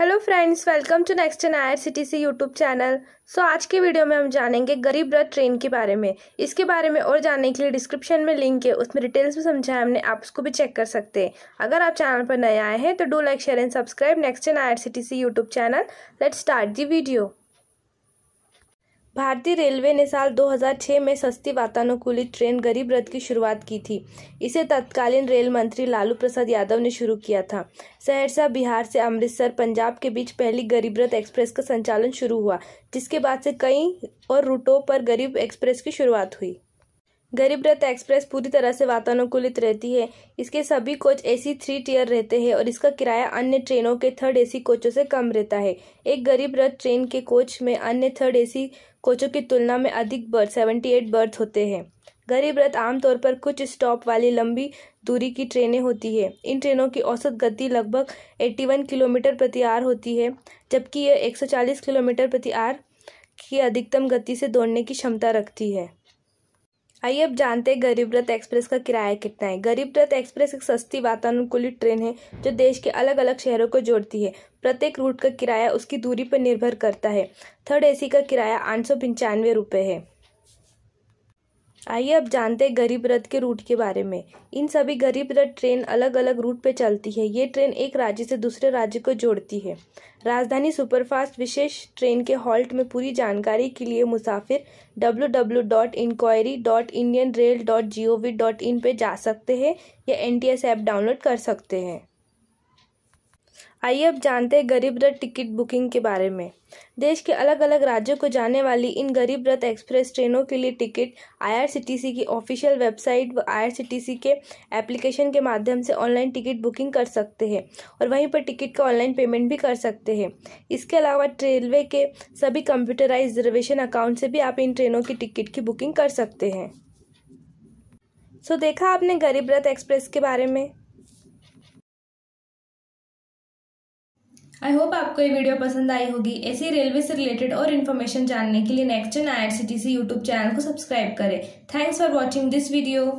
hello friends welcome to next N I R C YouTube channel so आज के video में हम जानेंगे गरीब रथ ट्रेन के बारे में इसके बारे में और जानने के लिए डिस्क्रिप्शन में लिंक है उसमें डिटेल्स में समझाया हमने आप उसको भी चेक कर सकते हैं अगर आप चैनल पर नए आए हैं तो do like share and subscribe next N I R C YouTube channel let start the video भारतीय रेलवे ने साल 2006 में सस्ती वातानुकूलित ट्रेन गरीब रथ की शुरुआत की थी इसे तत्कालीन रेल मंत्री लालू प्रसाद यादव ने शुरू किया था सहरसा बिहार से अमृतसर पंजाब के बीच पहली गरीब रथ एक्सप्रेस का संचालन शुरू हुआ जिसके बाद से कई और रूटों पर गरीब एक्सप्रेस की शुरुआत हुई गरीब रथ एक्सप्रेस पूरी तरह से वातानुकूलित रहती है इसके सभी कोच एसी थ्री टीयर रहते हैं और इसका किराया अन्य ट्रेनों के थर्ड एसी कोचों से कम रहता है एक गरीब रथ ट्रेन के कोच में अन्य थर्ड एसी कोचों की तुलना में अधिक बर्थ सेवेंटी एट बर्थ होते हैं गरीब रथ आमतौर पर कुछ स्टॉप वाली लंबी दूरी की ट्रेनें होती है इन ट्रेनों की औसत गति लगभग 81 किलोमीटर प्रति आर होती है जबकि यह 140 किलोमीटर प्रति आर की अधिकतम गति से दौड़ने की क्षमता रखती है आइए अब जानते हैं गरीब रथ एक्सप्रेस का किराया कितना है गरीब रथ एक्सप्रेस एक सस्ती वातानुकूलित ट्रेन है जो देश के अलग अलग शहरों को जोड़ती है प्रत्येक रूट का किराया उसकी दूरी पर निर्भर करता है थर्ड एसी का किराया आठ सौ पंचानवे रुपये है आइए अब जानते हैं गरीब रथ के रूट के बारे में इन सभी गरीब रथ ट्रेन अलग अलग रूट पर चलती है ये ट्रेन एक राज्य से दूसरे राज्य को जोड़ती है राजधानी सुपरफास्ट विशेष ट्रेन के हॉल्ट में पूरी जानकारी के लिए मुसाफिर W W dot inquiry dot Indian rail dot G O V dot in पर जा सकते हैं या N T S app download कर सकते हैं आइए अब जानते हैं गरीब रथ टिकट बुकिंग के बारे में देश के अलग अलग राज्यों को जाने वाली इन गरीब रथ एक्सप्रेस ट्रेनों के लिए टिकट आईआरसीटीसी की ऑफिशियल वेबसाइट व आईआरसीटीसी के एप्लीकेशन के माध्यम से ऑनलाइन टिकट बुकिंग कर सकते हैं और वहीं पर टिकट का ऑनलाइन पेमेंट भी कर सकते हैं इसके अलावा रेलवे के सभी कंप्यूटराइज रिजर्वेशन अकाउंट से भी आप इन ट्रेनों की टिकट की बुकिंग कर सकते हैं सो देखा आपने गरीब रथ एक्सप्रेस के बारे में आई होप आपको ये वीडियो पसंद आई होगी ऐसी रेलवे से रिलेटेड और इन्फॉर्मेशन जानने के लिए नेक्स्ट जन आई यूट्यूब चैनल को सब्सक्राइब करें thanks for watching this video